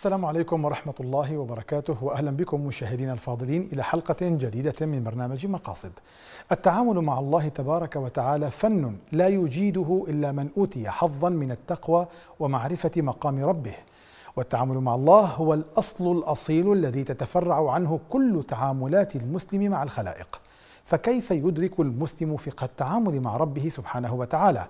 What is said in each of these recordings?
السلام عليكم ورحمة الله وبركاته وأهلا بكم مشاهدينا الفاضلين إلى حلقة جديدة من برنامج مقاصد التعامل مع الله تبارك وتعالى فن لا يجيده إلا من أوتي حظا من التقوى ومعرفة مقام ربه والتعامل مع الله هو الأصل الأصيل الذي تتفرع عنه كل تعاملات المسلم مع الخلائق فكيف يدرك المسلم فقه التعامل مع ربه سبحانه وتعالى؟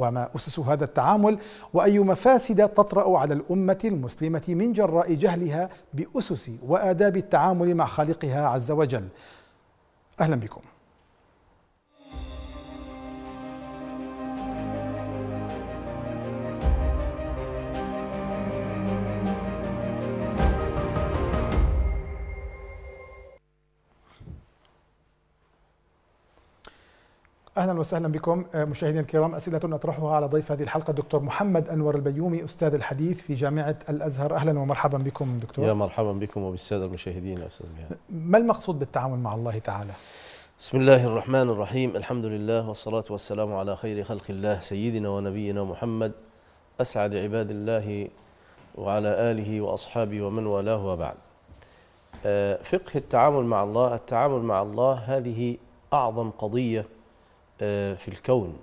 وما أسس هذا التعامل وأي مفاسد تطرأ على الأمة المسلمة من جراء جهلها بأسس وآداب التعامل مع خالقها عز وجل أهلا بكم اهلا وسهلا بكم آه، مشاهدينا الكرام اسئله نطرحها على ضيف هذه الحلقه الدكتور محمد انور البيومي استاذ الحديث في جامعه الازهر اهلا ومرحبا بكم دكتور يا مرحبا بكم وبالساده المشاهدين يا استاذ جهان ما المقصود بالتعامل مع الله تعالى بسم الله الرحمن الرحيم الحمد لله والصلاه والسلام على خير خلق الله سيدنا ونبينا محمد اسعد عباد الله وعلى اله واصحابه ومن والاه وبعد آه، فقه التعامل مع الله التعامل مع الله هذه اعظم قضيه آه، في الكون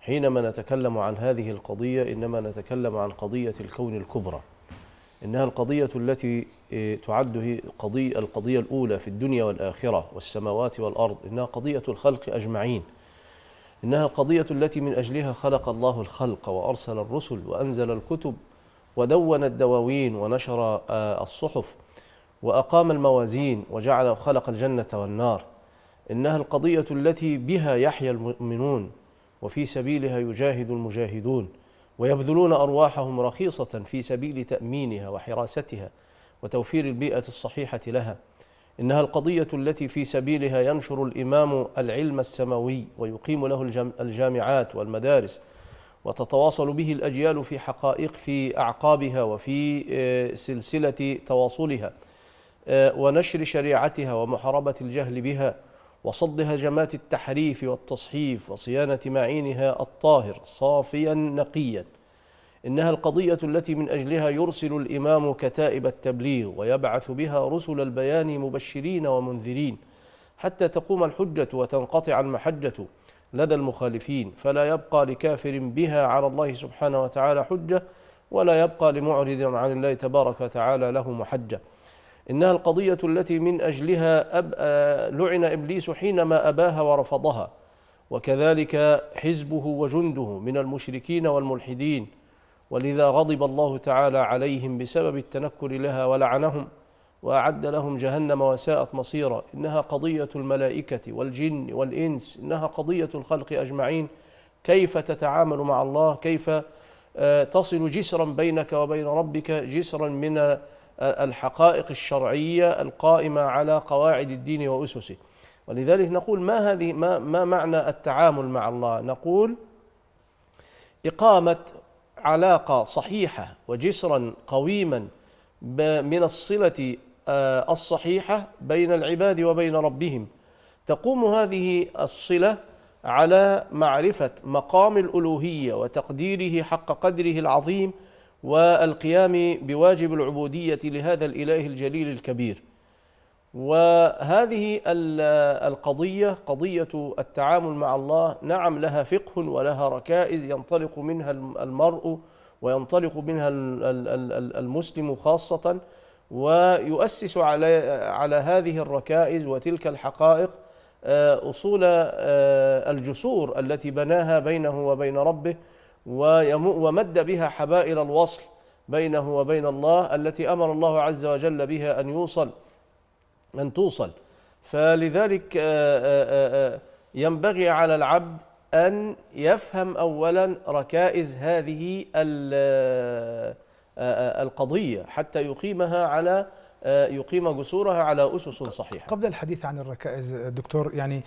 حينما نتكلم عن هذه القضية إنما نتكلم عن قضية الكون الكبرى إنها القضية التي آه، تعد قضية القضية الأولى في الدنيا والآخرة والسماوات والأرض إنها قضية الخلق أجمعين إنها القضية التي من أجلها خلق الله الخلق وأرسل الرسل وأنزل الكتب ودون الدواوين ونشر آه، الصحف وأقام الموازين وجعل خلق الجنة والنار إنها القضية التي بها يحيا المؤمنون وفي سبيلها يجاهد المجاهدون ويبذلون أرواحهم رخيصة في سبيل تأمينها وحراستها وتوفير البيئة الصحيحة لها إنها القضية التي في سبيلها ينشر الإمام العلم السماوي ويقيم له الجامعات والمدارس وتتواصل به الأجيال في حقائق في أعقابها وفي آه، سلسلة تواصلها آه، ونشر شريعتها ومحاربة الجهل بها وصد هجمات التحريف والتصحيف وصيانة معينها الطاهر صافيا نقيا إنها القضية التي من أجلها يرسل الإمام كتائب التبليغ ويبعث بها رسل البيان مبشرين ومنذرين حتى تقوم الحجة وتنقطع المحجة لدى المخالفين فلا يبقى لكافر بها على الله سبحانه وتعالى حجة ولا يبقى لمعرض عن الله تبارك وتعالى له محجه إنها القضية التي من أجلها أب آه، لعن إبليس حينما أباها ورفضها وكذلك حزبه وجنده من المشركين والملحدين ولذا غضب الله تعالى عليهم بسبب التنكر لها ولعنهم وأعد لهم جهنم وساءت مصيرا إنها قضية الملائكة والجن والإنس إنها قضية الخلق أجمعين كيف تتعامل مع الله كيف آه، تصل جسرا بينك وبين ربك جسرا من الحقائق الشرعيه القائمه على قواعد الدين واسسه ولذلك نقول ما هذه ما ما معنى التعامل مع الله نقول اقامه علاقه صحيحه وجسرا قويما من الصله آه، الصحيحه بين العباد وبين ربهم تقوم هذه الصله على معرفه مقام الالوهيه وتقديره حق قدره العظيم والقيام بواجب العبودية لهذا الإله الجليل الكبير وهذه القضية قضية التعامل مع الله نعم لها فقه ولها ركائز ينطلق منها المرء وينطلق منها المسلم خاصة ويؤسس على على هذه الركائز وتلك الحقائق آه، أصول آه، الجسور التي بناها بينه وبين ربه ومد بها حبائل الوصل بينه وبين الله التي امر الله عز وجل بها ان يوصل ان توصل فلذلك آه، آه، آه، ينبغي على العبد ان يفهم اولا ركائز هذه القضيه حتى يقيمها على آه، يقيم جسورها على أسس صحيحة قبل الحديث عن الركائز دكتور يعني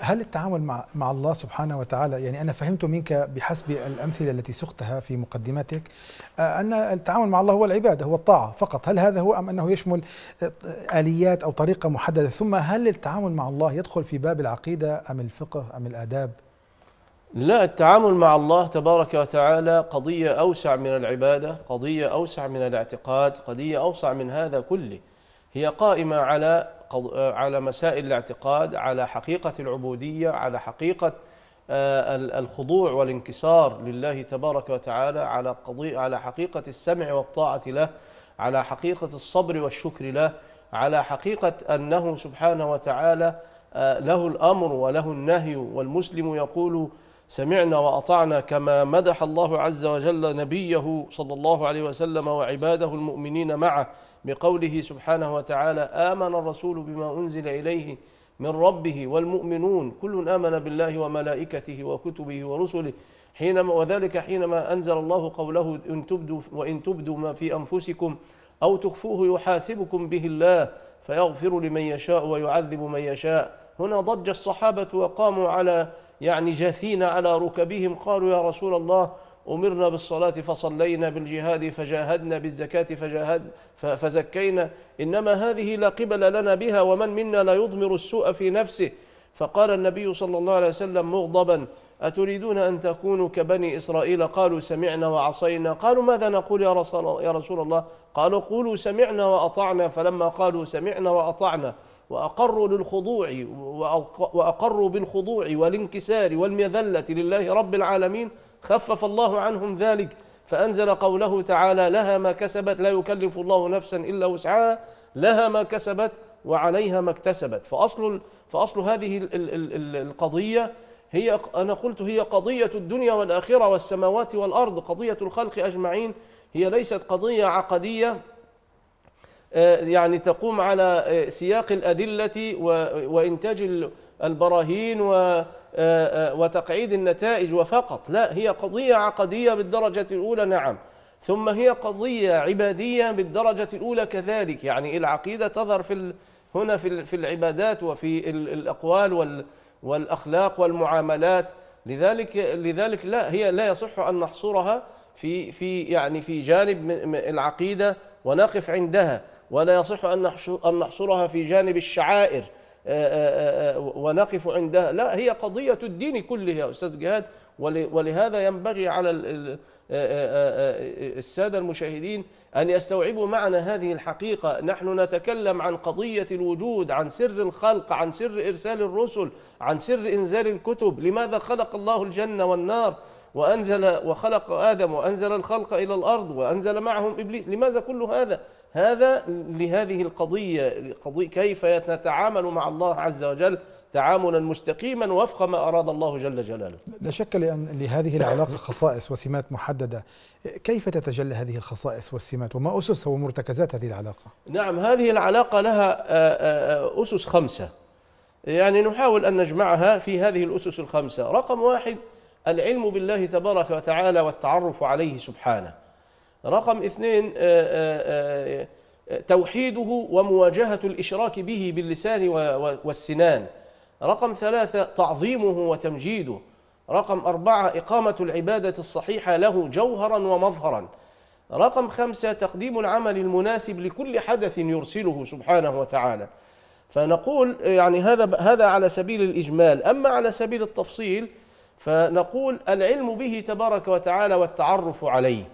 هل التعامل مع, مع الله سبحانه وتعالى يعني أنا فهمت منك بحسب الأمثلة التي سقتها في مقدمتك آه، أن التعامل مع الله هو العبادة هو الطاعة فقط هل هذا هو أم أنه يشمل آليات أو طريقة محددة ثم هل التعامل مع الله يدخل في باب العقيدة أم الفقه أم الآداب لا التعامل مع الله تبارك وتعالى قضية أوسع من العبادة قضية أوسع من الاعتقاد قضية أوسع من هذا كله هي قائمة على على مسائل الاعتقاد على حقيقة العبودية على حقيقة آه، الخضوع والانكسار لله تبارك وتعالى على قضية على حقيقة السمع والطاعة له على حقيقة الصبر والشكر له على حقيقة أنه سبحانه وتعالى آه، له الأمر وله النهي والمسلم يقول سمعنا وأطعنا كما مدح الله عز وجل نبيه صلى الله عليه وسلم وعباده المؤمنين معه بقوله سبحانه وتعالى آمن الرسول بما أنزل إليه من ربه والمؤمنون كل آمن بالله وملائكته وكتبه ورسله حينما وذلك حينما أنزل الله قوله إن تبدوا وإن تبدوا ما في أنفسكم أو تخفوه يحاسبكم به الله فيغفر لمن يشاء ويعذب من يشاء هنا ضج الصحابة وقاموا على يعني جاثين على ركبهم قالوا يا رسول الله أمرنا بالصلاة فصلينا بالجهاد فجاهدنا بالزكاة فجاهد فزكينا إنما هذه لا قبل لنا بها ومن منا لا يضمر السوء في نفسه فقال النبي صلى الله عليه وسلم مغضبا أتريدون أن تكونوا كبني إسرائيل قالوا سمعنا وعصينا قالوا ماذا نقول يا رسول الله قالوا قولوا سمعنا وأطعنا فلما قالوا سمعنا وأطعنا وأقروا للخضوع وأقروا بالخضوع والانكسار والمذلة لله رب العالمين خفف الله عنهم ذلك فأنزل قوله تعالى لها ما كسبت لا يكلف الله نفسا إلا وسعها لها ما كسبت وعليها ما اكتسبت فأصل, فأصل هذه القضية هي أنا قلت هي قضية الدنيا والآخرة والسماوات والأرض قضية الخلق أجمعين هي ليست قضية عقدية آه، يعني تقوم على آه، سياق الأدلة وإنتاج البراهين آه، وتقعيد النتائج وفقط لا هي قضية عقدية بالدرجة الأولى نعم ثم هي قضية عبادية بالدرجة الأولى كذلك يعني العقيدة تظهر في هنا في العبادات وفي الأقوال والأخلاق والمعاملات لذلك لذلك لا هي لا يصح أن نحصرها في في يعني في جانب العقيدة ونقف عندها ولا يصح أن نحصرها في جانب الشعائر آه، آه، آه، ونقف عندها لا هي قضية الدين كله يا أستاذ جهاد ولهذا ينبغي على السادة المشاهدين أن يستوعبوا معنى هذه الحقيقة نحن نتكلم عن قضية الوجود عن سر الخلق عن سر إرسال الرسل عن سر إنزال الكتب لماذا خلق الله الجنة والنار وأنزل وخلق آدم وأنزل الخلق إلى الأرض وأنزل معهم إبليس لماذا كل هذا؟ هذا لهذه القضية قضية كيف نتعامل مع الله عز وجل تعاملا مستقيما وفق ما أراد الله جل جلاله لا شك لأن لهذه العلاقة خصائص وسمات محددة كيف تتجلى هذه الخصائص والسمات وما أسس ومرتكزات هذه العلاقة نعم هذه العلاقة لها آه، آه، آه، أسس خمسة يعني نحاول أن نجمعها في هذه الأسس الخمسة رقم واحد العلم بالله تبارك وتعالى والتعرف عليه سبحانه رقم اثنين آه، آه، آه، توحيده ومواجهة الإشراك به باللسان والسنان رقم ثلاثة تعظيمه وتمجيده رقم أربعة إقامة العبادة الصحيحة له جوهرا ومظهرا رقم خمسة تقديم العمل المناسب لكل حدث يرسله سبحانه وتعالى فنقول يعني هذا هذا على سبيل الإجمال أما على سبيل التفصيل فنقول العلم به تبارك وتعالى والتعرف عليه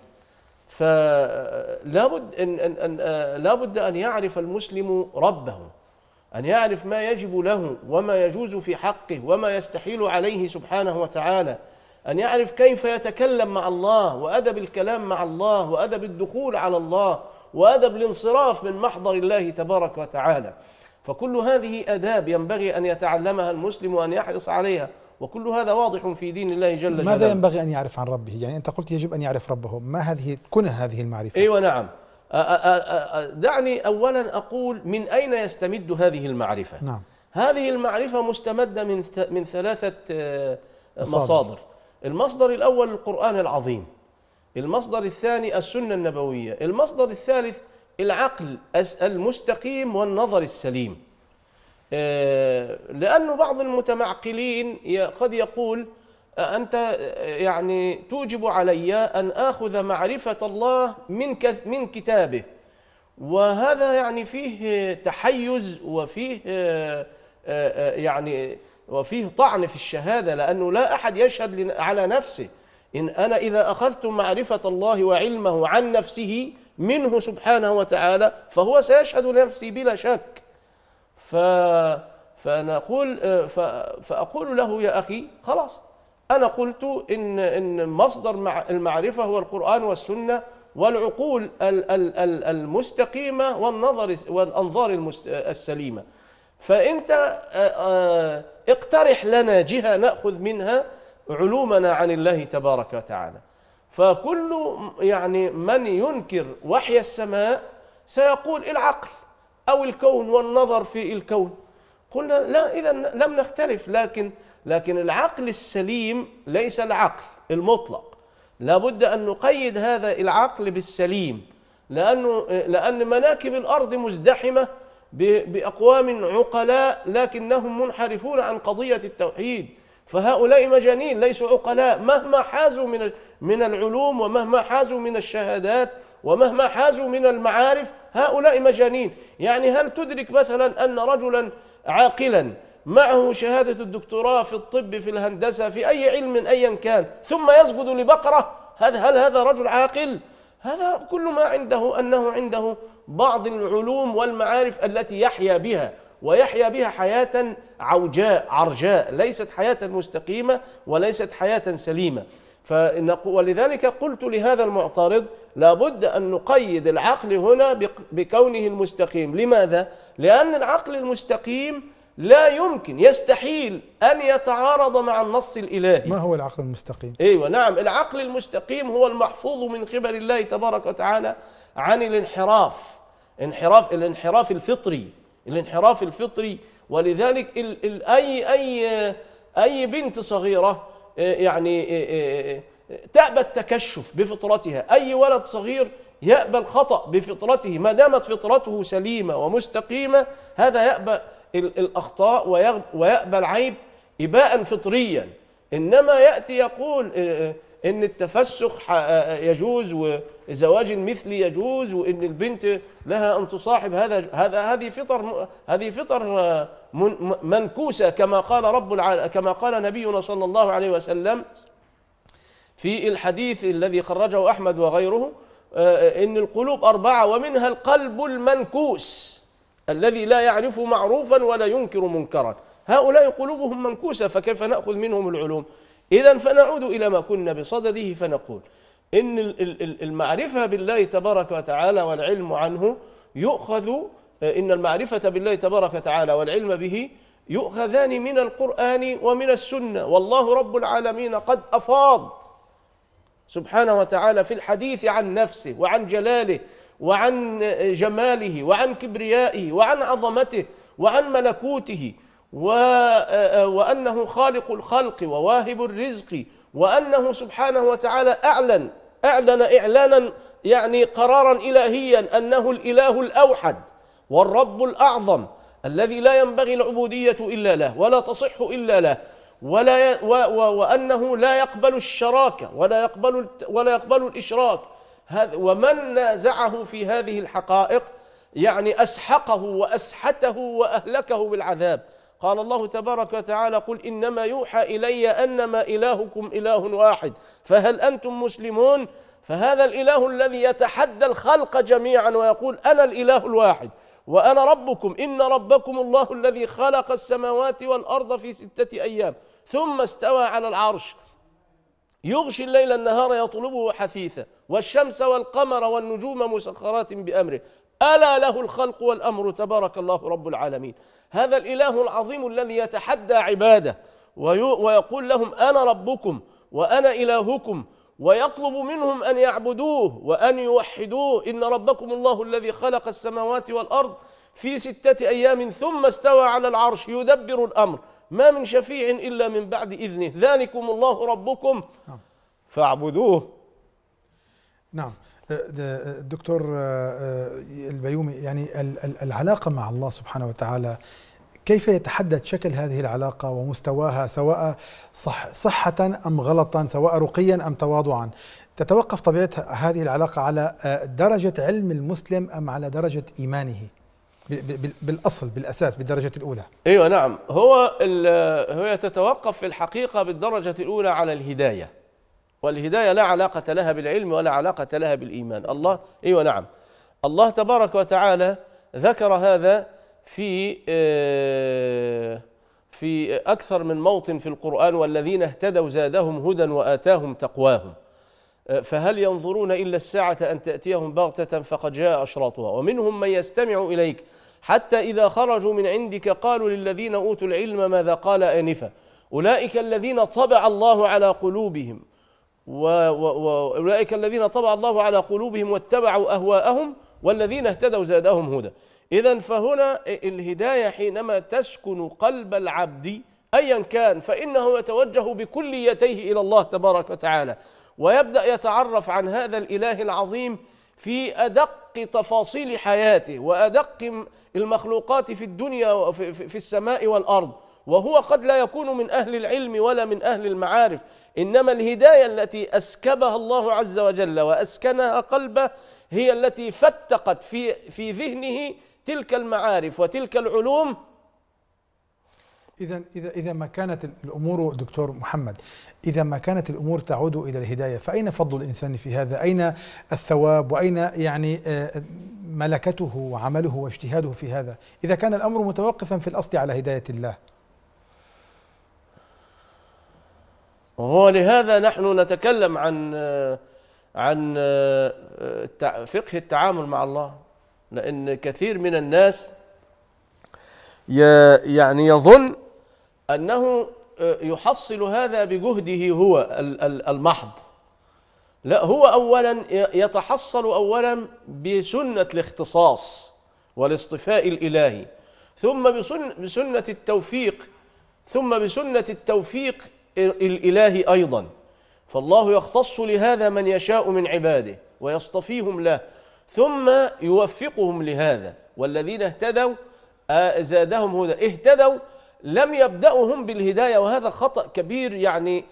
فلا بد ان ان ان آه، لا بد ان يعرف المسلم ربه ان يعرف ما يجب له وما يجوز في حقه وما يستحيل عليه سبحانه وتعالى ان يعرف كيف يتكلم مع الله وادب الكلام مع الله وادب الدخول على الله وادب الانصراف من محضر الله تبارك وتعالى فكل هذه اداب ينبغي ان يتعلمها المسلم وان يحرص عليها وكل هذا واضح في دين الله جل جلاله ماذا ينبغي أن يعرف عن ربه يعني أنت قلت يجب أن يعرف ربه ما هذه كنى هذه المعرفة أيوة نعم دعني أولا أقول من أين يستمد هذه المعرفة نعم هذه المعرفة مستمدة من من ثلاثة آه، مصادر المصدر الأول القرآن العظيم المصدر الثاني السنة النبوية المصدر الثالث العقل المستقيم والنظر السليم آه، لأنه بعض المتمعقلين قد يقول آه، أنت آه، يعني توجب علي أن آخذ معرفة الله من من كتابه وهذا يعني فيه تحيز وفيه يعني وفيه طعن في الشهادة لأنه لا أحد يشهد على نفسه إن أنا إذا أخذت معرفة الله وعلمه عن نفسه منه سبحانه وتعالى فهو سيشهد لنفسي بلا شك ف فنقول آه، فأقول له يا أخي خلاص أنا قلت إن إن مصدر المعرفة هو القرآن والسنة والعقول المستقيمة والنظر والأنظار السليمة فأنت آه، آه، اقترح لنا جهة نأخذ منها علومنا عن الله تبارك وتعالى فكل يعني من ينكر وحي السماء سيقول العقل أو الكون والنظر في الكون قلنا لا إذا لم نختلف لكن لكن العقل السليم ليس العقل المطلق لابد أن نقيد هذا العقل بالسليم لأنه لأن مناكب الأرض مزدحمة بأقوام عقلاء لكنهم منحرفون عن قضية التوحيد فهؤلاء مجانين ليسوا عقلاء مهما حازوا من من العلوم ومهما حازوا من الشهادات ومهما حازوا من المعارف هؤلاء مجانين يعني هل تدرك مثلا أن رجلا عاقلا معه شهادة الدكتوراه في الطب في الهندسة في أي علم أيا كان ثم يسجد لبقرة هذا هل هذا رجل عاقل هذا كل ما عنده أنه عنده بعض العلوم والمعارف التي يحيا بها ويحيا بها حياة عوجاء عرجاء ليست حياة مستقيمة وليست حياة سليمة ولذلك قلت لهذا المعترض لابد أن نقيد العقل هنا بكونه المستقيم لماذا؟ لأن العقل المستقيم لا يمكن يستحيل أن يتعارض مع النص الإلهي ما هو العقل المستقيم؟ أيوة نعم العقل المستقيم هو المحفوظ من قبل الله تبارك وتعالى عن الانحراف انحراف الانحراف الفطري الانحراف الفطري ولذلك ال ال أي أي أي بنت صغيرة يعني إيه، إيه، إيه، تأبى التكشف بفطرتها أي ولد صغير يأبى الخطأ بفطرته ما دامت فطرته سليمة ومستقيمة هذا يأبى الأخطاء ويأبى العيب إباء فطريا إنما يأتي يقول ان التفسخ يجوز وزواج المثلي يجوز وان البنت لها ان تصاحب هذا هذا هذه فطر هذه فطر منكوسه كما قال رب كما قال نبينا صلى الله عليه وسلم في الحديث الذي خرجه احمد وغيره آه، ان القلوب اربعه ومنها القلب المنكوس الذي لا يعرف معروفا ولا ينكر منكرا هؤلاء قلوبهم منكوسه فكيف ناخذ منهم العلوم إذا فنعود إلى ما كنا بصدده فنقول إن المعرفة بالله تبارك وتعالى والعلم عنه يؤخذ إن المعرفة بالله تبارك وتعالى والعلم به يؤخذان من القرآن ومن السنة والله رب العالمين قد أفاض سبحانه وتعالى في الحديث عن نفسه وعن جلاله وعن جماله وعن كبريائه وعن عظمته وعن ملكوته آه، آه، وأنه خالق الخلق وواهب الرزق وأنه سبحانه وتعالى أعلن أعلن إعلانا يعني قرارا إلهيا أنه الإله الأوحد والرب الأعظم الذي لا ينبغي العبودية إلا له ولا تصح إلا له ولا ي... و... و... وأنه لا يقبل الشراكة ولا يقبل ولا يقبل الإشراك هذ... ومن نازعه في هذه الحقائق يعني أسحقه وأسحته وأهلكه بالعذاب قال الله تبارك وتعالى قل إنما يوحى إلي أنما إلهكم إله واحد فهل أنتم مسلمون فهذا الإله الذي يتحدى الخلق جميعا ويقول أنا الإله الواحد وأنا ربكم إن ربكم الله الذي خلق السماوات والأرض في ستة أيام ثم استوى على العرش يغشي الليل النهار يطلبه حثيثا والشمس والقمر والنجوم مسخرات بأمره ألا له الخلق والأمر تبارك الله رب العالمين هذا الإله العظيم الذي يتحدى عباده ويقول لهم أنا ربكم وأنا إلهكم ويطلب منهم أن يعبدوه وأن يوحدوه إن ربكم الله الذي خلق السماوات والأرض في ستة أيام ثم استوى على العرش يدبر الأمر ما من شفيع إلا من بعد إذنه ذلكم الله ربكم نعم. فاعبدوه نعم الدكتور آه، آه، البيومي يعني العلاقة مع الله سبحانه وتعالى كيف يتحدد شكل هذه العلاقة ومستواها سواء صح صحة أم غلطا سواء رقيا أم تواضعا تتوقف طبيعة هذه العلاقة على آه، درجة علم المسلم أم على درجة إيمانه بالأصل بالأساس بالدرجة الأولى أيوة نعم هو, هو تتوقف في الحقيقة بالدرجة الأولى على الهداية والهداية لا علاقة لها بالعلم ولا علاقة لها بالإيمان الله أيوة نعم الله تبارك وتعالى ذكر هذا في آه، في أكثر من موطن في القرآن والذين اهتدوا زادهم هدى وآتاهم تقواهم آه، فهل ينظرون إلا الساعة أن تأتيهم بغتة فقد جاء أشراطها ومنهم من يستمع إليك حتى إذا خرجوا من عندك قالوا للذين أوتوا العلم ماذا قال آنفا أولئك الذين طبع الله على قلوبهم واولئك الذين طبع الله على قلوبهم واتبعوا اهواءهم والذين اهتدوا زادهم هدى اذا فهنا الهدايه حينما تسكن قلب العبد ايا كان فانه يتوجه بكليتيه الى الله تبارك وتعالى ويبدا يتعرف عن هذا الاله العظيم في ادق تفاصيل حياته وادق المخلوقات في الدنيا في السماء والارض وهو قد لا يكون من أهل العلم ولا من أهل المعارف إنما الهداية التي أسكبها الله عز وجل وأسكنها قلبه هي التي فتقت في, في ذهنه تلك المعارف وتلك العلوم إذا إذا إذا ما كانت الأمور دكتور محمد إذا ما كانت الأمور تعود إلى الهداية فأين فضل الإنسان في هذا؟ أين الثواب؟ وأين يعني آه، ملكته وعمله واجتهاده في هذا؟ إذا كان الأمر متوقفا في الأصل على هداية الله. وهو لهذا نحن نتكلم عن عن آه، آه، فقه التعامل مع الله لأن كثير من الناس يعني يظن أنه آه، يحصل هذا بجهده هو المحض لا هو أولا يتحصل أولا بسنة الاختصاص والاصطفاء الإلهي ثم بسنة التوفيق ثم بسنة التوفيق الإله أيضا فالله يختص لهذا من يشاء من عباده ويصطفيهم له ثم يوفقهم لهذا والذين اهتدوا زادهم هدى اهتدوا لم يبدأوا هم بالهداية وهذا خطأ كبير يعني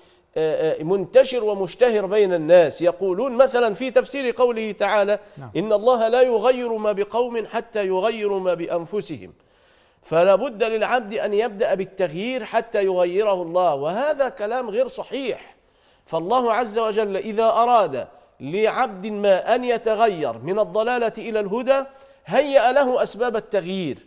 منتشر ومشتهر بين الناس يقولون مثلا في تفسير قوله تعالى نعم. إن الله لا يغير ما بقوم حتى يغيروا ما بأنفسهم فلا بد للعبد أن يبدأ بالتغيير حتى يغيره الله وهذا كلام غير صحيح فالله عز وجل إذا أراد لعبد ما أن يتغير من الضلالة إلى الهدى هيأ له أسباب التغيير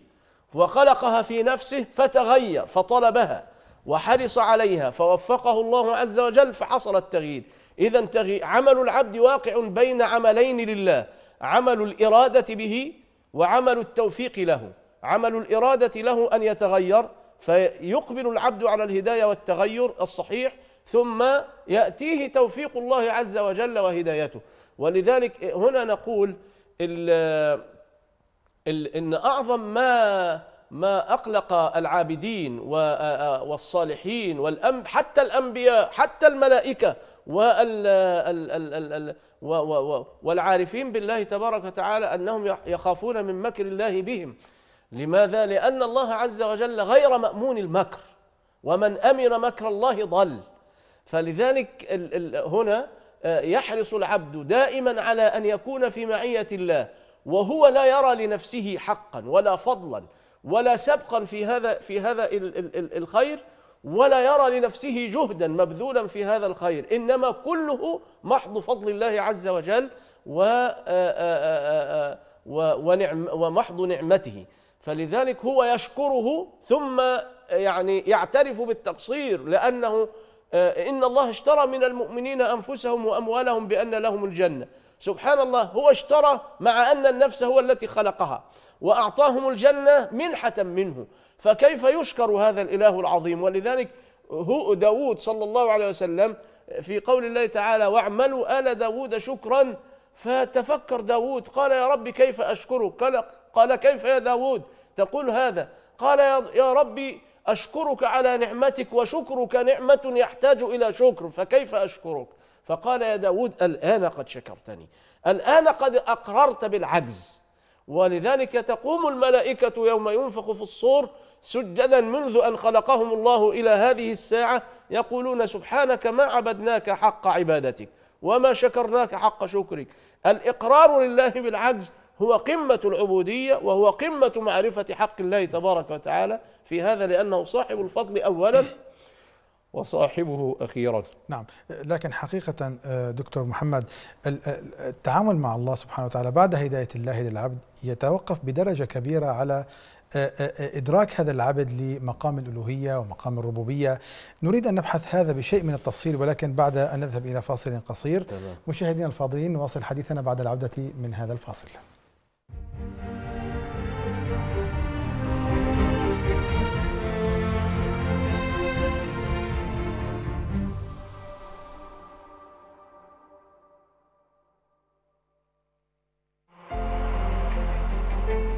وخلقها في نفسه فتغير فطلبها وحرص عليها فوفقه الله عز وجل فحصل التغيير إذا عمل العبد واقع بين عملين لله عمل الإرادة به وعمل التوفيق له عمل الإرادة له أن يتغير فيقبل العبد على الهداية والتغير الصحيح ثم يأتيه توفيق الله عز وجل وهدايته ولذلك هنا نقول الـ الـ إن أعظم ما ما أقلق العابدين والصالحين والأم حتى الأنبياء حتى الملائكة والعارفين بالله تبارك وتعالى أنهم يخافون من مكر الله بهم لماذا؟ لأن الله عز وجل غير مأمون المكر ومن أمر مكر الله ضل فلذلك هنا آه، يحرص العبد دائما على أن يكون في معية الله وهو لا يرى لنفسه حقا ولا فضلا ولا سبقا في هذا في هذا الخير ولا يرى لنفسه جهدا مبذولا في هذا الخير انما كله محض فضل الله عز وجل و آه، آه، ونعم ومحض نعمته فلذلك هو يشكره ثم يعني يعترف بالتقصير لأنه آه، إن الله اشترى من المؤمنين أنفسهم وأموالهم بأن لهم الجنة سبحان الله هو اشترى مع أن النفس هو التي خلقها وأعطاهم الجنة منحة منه فكيف يشكر هذا الإله العظيم ولذلك هو داود صلى الله عليه وسلم في قول الله تعالى واعملوا آل داود شكرا فتفكر داود قال يا ربي كيف أشكرك قال, قال كيف يا داود تقول هذا قال يا ربي أشكرك على نعمتك وشكرك نعمة يحتاج إلى شكر فكيف أشكرك فقال يا داود الآن قد شكرتني الآن قد أقررت بالعجز ولذلك تقوم الملائكة يوم ينفخ في الصور سجدا منذ أن خلقهم الله إلى هذه الساعة يقولون سبحانك ما عبدناك حق عبادتك وما شكرناك حق شكرك الإقرار لله بالعجز هو قمة العبودية وهو قمة معرفة حق الله تبارك وتعالى في هذا لأنه صاحب الفضل أولا وصاحبه أخيرا نعم لكن حقيقة آه، دكتور محمد التعامل مع الله سبحانه وتعالى بعد هداية الله للعبد يتوقف بدرجة كبيرة على آه، آه، آه، إدراك هذا العبد لمقام الألوهية ومقام الربوبية نريد أن نبحث هذا بشيء من التفصيل ولكن بعد أن نذهب إلى فاصل قصير مشاهدينا الفاضلين نواصل حديثنا بعد العودة من هذا الفاصل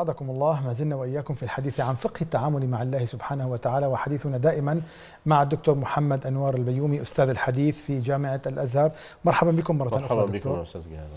أسعدكم الله ما زلنا وإياكم في الحديث عن فقه التعامل مع الله سبحانه وتعالى وحديثنا دائما مع الدكتور محمد أنوار البيومي أستاذ الحديث في جامعة الأزهر مرحبا بكم مرة مرحبا أخرى مرحبا بكم أستاذ جهاد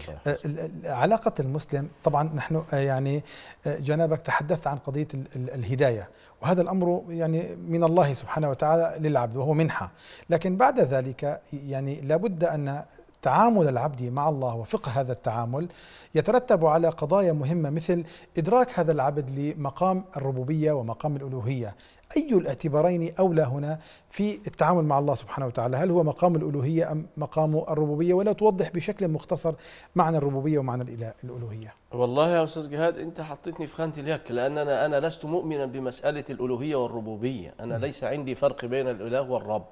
آه، علاقة المسلم طبعا نحن آه، يعني آه، جنابك تحدثت عن قضية الهداية وهذا الأمر يعني من الله سبحانه وتعالى للعبد وهو منحة لكن بعد ذلك يعني لابد أن تعامل العبد مع الله وفقه هذا التعامل يترتب على قضايا مهمه مثل ادراك هذا العبد لمقام الربوبيه ومقام الالوهيه، اي الاعتبارين اولى هنا في التعامل مع الله سبحانه وتعالى، هل هو مقام الالوهيه ام مقام الربوبيه؟ ولا توضح بشكل مختصر معنى الربوبيه ومعنى الالوهيه. والله يا استاذ جهاد انت حطيتني في خانه اليك لاننا انا لست مؤمنا بمساله الالوهيه والربوبيه، انا م. ليس عندي فرق بين الاله والرب.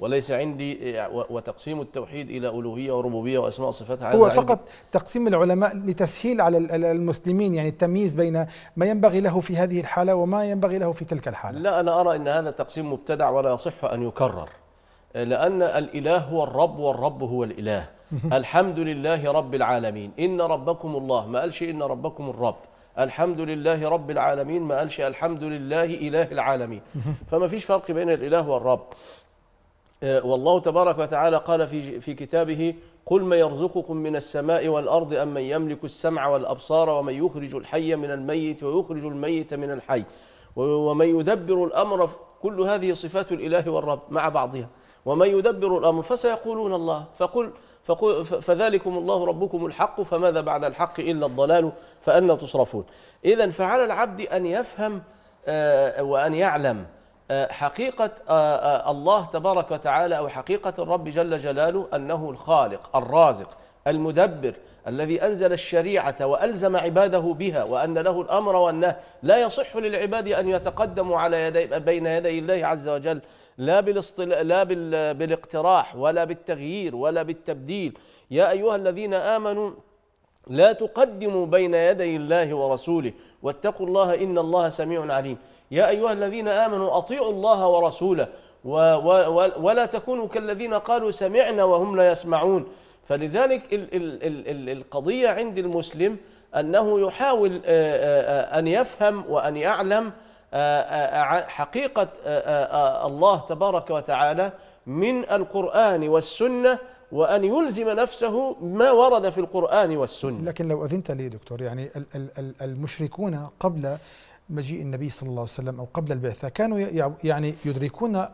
وليس عندي إيه، وتقسيم التوحيد الى الوهيه وربوبيه واسماء وصفات هو فقط تقسيم العلماء لتسهيل على المسلمين يعني التمييز بين ما ينبغي له في هذه الحاله وما ينبغي له في تلك الحاله لا انا ارى ان هذا تقسيم مبتدع ولا يصح ان يكرر إيه، لان الاله هو الرب والرب هو الاله الحمد لله رب العالمين ان ربكم الله ما قالش ان ربكم الرب الحمد لله رب العالمين ما قالش الحمد لله اله العالمين فما فيش فرق بين الاله والرب آه، والله تبارك وتعالى قال في في كتابه قل من يرزقكم من السماء والارض ام من يملك السمع والابصار ومن يخرج الحي من الميت ويخرج الميت من الحي ومن يدبر الامر كل هذه صفات الاله والرب مع بعضها ومن يدبر الامر فسيقولون الله فقل, فقل فذلكم الله ربكم الحق فماذا بعد الحق الا الضلال فانى تصرفون اذا فعلى العبد ان يفهم آه، وان يعلم آه، حقيقة آه، آه، الله تبارك وتعالى أو حقيقة الرب جل جلاله أنه الخالق الرازق المدبر الذي أنزل الشريعة وألزم عباده بها وأن له الأمر والنهي لا يصح للعباد أن يتقدموا على يدي بين يدي الله عز وجل لا, بالاصطلا... لا بال... بالاقتراح ولا بالتغيير ولا بالتبديل يا أيها الذين آمنوا لا تقدموا بين يدي الله ورسوله واتقوا الله إن الله سميع عليم يا أيها الذين آمنوا أطيعوا الله ورسوله ولا تكونوا كالذين قالوا سمعنا وهم لا يسمعون فلذلك القضية عند المسلم أنه يحاول آه، آه، آه، أن يفهم وأن يعلم حقيقة الله تبارك وتعالى من القرآن والسنة وأن يلزم نفسه ما ورد في القرآن والسنة لكن لو أذنت لي دكتور يعني المشركون قبل مجيء النبي صلى الله عليه وسلم أو قبل البعثة كانوا يعني يدركون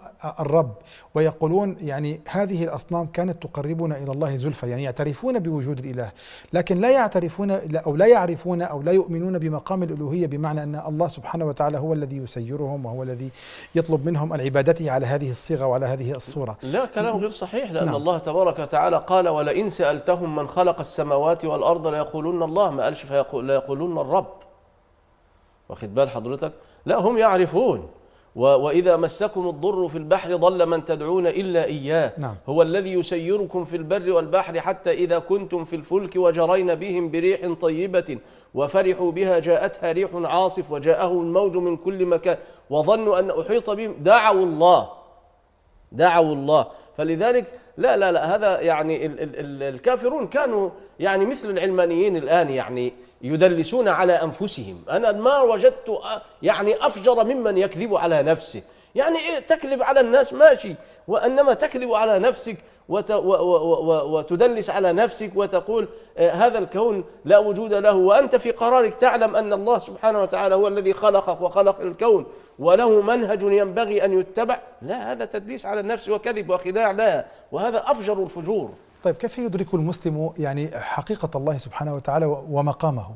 الرب ويقولون يعني هذه الأصنام كانت تقربنا إلى الله زلفى يعني يعترفون بوجود الإله لكن لا يعترفون أو لا يعرفون أو لا يؤمنون بمقام الألوهية بمعنى أن الله سبحانه وتعالى هو الذي يسيرهم وهو الذي يطلب منهم العبادته على هذه الصيغة وعلى هذه الصورة لا كلام غير صحيح لأن نعم. الله تبارك وتعالى قال ولئن سألتهم من خلق السماوات والأرض ليقولون الله ما قالش فيقول ليقولون الرب واخد بال حضرتك لا هم يعرفون وإذا مسكم الضر في البحر ضل من تدعون إلا إياه نعم. هو الذي يسيركم في البر والبحر حتى إذا كنتم في الفلك وجرين بهم بريح طيبة وفرحوا بها جاءتها ريح عاصف وجاءهم الموج من كل مكان وظنوا أن أحيط بهم دعوا الله دعوا الله فلذلك لا لا لا هذا يعني ال ال ال الكافرون كانوا يعني مثل العلمانيين الآن يعني يدلسون على أنفسهم أنا ما وجدت يعني أفجر ممن يكذب على نفسه يعني إيه تكذب على الناس ماشي وإنما تكذب على نفسك وت... و... و... وتدلس على نفسك وتقول آه، هذا الكون لا وجود له وأنت في قرارك تعلم أن الله سبحانه وتعالى هو الذي خلقك وخلق الكون وله منهج ينبغي أن يتبع لا هذا تدليس على النفس وكذب وخداع لها وهذا أفجر الفجور طيب كيف يدرك المسلم يعني حقيقة الله سبحانه وتعالى ومقامه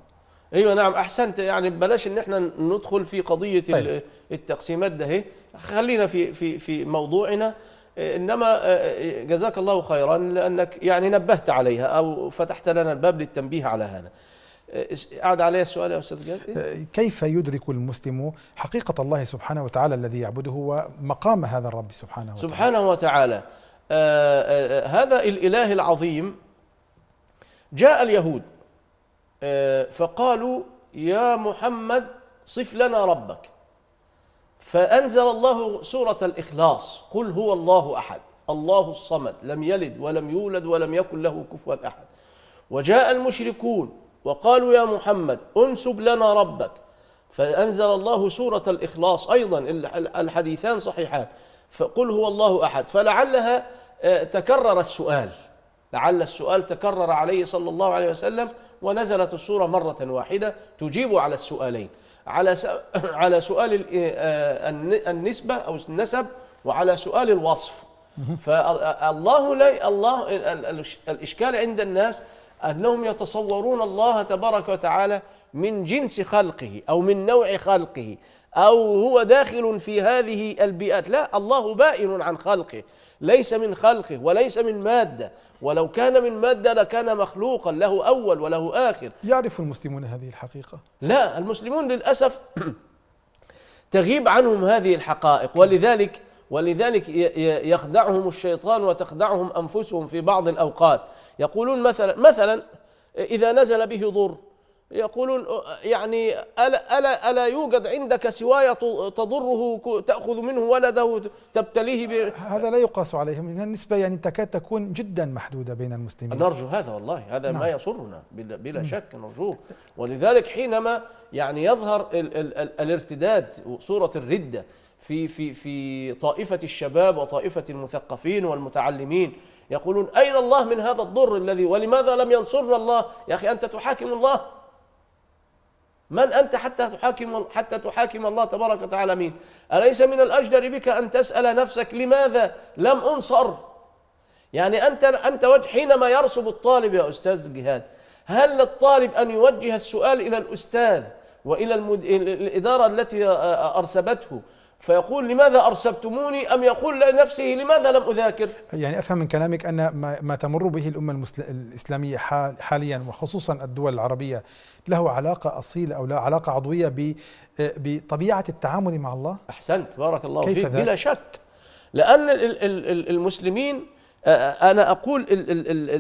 ايوه نعم احسنت يعني بلاش ان احنا ندخل في قضيه طيب. التقسيمات ده خلينا في في في موضوعنا انما آه، آه، جزاك الله خيرا لانك يعني نبهت عليها او فتحت لنا الباب للتنبيه على هذا قعد آه، عليه السؤال يا استاذ جاد كيف يدرك المسلم حقيقه الله سبحانه وتعالى الذي يعبده ومقام هذا الرب سبحانه وتعالى سبحانه وتعالى آه، آه، آه، هذا الإله العظيم جاء اليهود فقالوا يا محمد صف لنا ربك فأنزل الله سورة الإخلاص قل هو الله أحد الله الصمد لم يلد ولم يولد ولم يكن له كفوا أحد وجاء المشركون وقالوا يا محمد انسب لنا ربك فأنزل الله سورة الإخلاص أيضا الحديثان صحيحان فقل هو الله أحد فلعلها آه، تكرر السؤال لعل السؤال تكرر عليه صلى الله عليه وسلم ونزلت السوره مره واحده تجيب على السؤالين على على سؤال آه، النسبه او النسب وعلى سؤال الوصف فالله لا الله الاشكال عند الناس انهم يتصورون الله تبارك وتعالى من جنس خلقه او من نوع خلقه او هو داخل في هذه البيئات لا الله بائن عن خلقه ليس من خلقه وليس من مادة ولو كان من مادة لكان مخلوقا له أول وله آخر يعرف المسلمون هذه الحقيقة لا المسلمون للأسف تغيب عنهم هذه الحقائق ولذلك ولذلك يخدعهم الشيطان وتخدعهم أنفسهم في بعض الأوقات يقولون مثلا مثلا إذا نزل به ضر يقولون يعني ألا, ألا, ألا يوجد عندك سواي تضره تأخذ منه ولده تبتليه هذا لا يقاس عليهم النسبة يعني تكاد تكون جدا محدودة بين المسلمين نرجو هذا والله هذا نعم. ما يسرنا بلا, بلا شك نرجوه ولذلك حينما يعني يظهر ال ال ال الارتداد صورة الردة في, في, في طائفة الشباب وطائفة المثقفين والمتعلمين يقولون أين الله من هذا الضر الذي ولماذا لم ينصرنا الله يا أخي أنت تحاكم الله من أنت حتى تحاكم حتى تحاكم الله تبارك وتعالى مين؟ أليس من الأجدر بك أن تسأل نفسك لماذا لم أنصر؟ يعني أنت أنت حينما يرسب الطالب يا أستاذ جهاد هل للطالب أن يوجه السؤال إلى الأستاذ وإلى الإدارة التي أرسبته فيقول لماذا أرسبتموني أم يقول لنفسه لماذا لم أذاكر يعني أفهم من كلامك أن ما تمر به الأمة الإسلامية حاليا وخصوصا الدول العربية له علاقة أصيلة أو لا علاقة عضوية بطبيعة التعامل مع الله أحسنت بارك الله فيك ذلك؟ بلا شك لأن المسلمين أنا أقول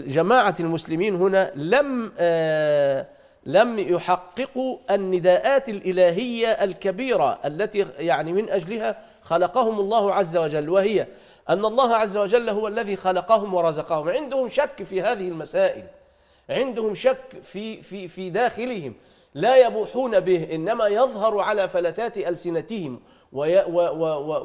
جماعة المسلمين هنا لم آه لم يحققوا النداءات الإلهية الكبيرة التي يعني من أجلها خلقهم الله عز وجل وهي أن الله عز وجل هو الذي خلقهم ورزقهم عندهم شك في هذه المسائل عندهم شك في, في, في داخلهم لا يبوحون به إنما يظهر على فلتات ألسنتهم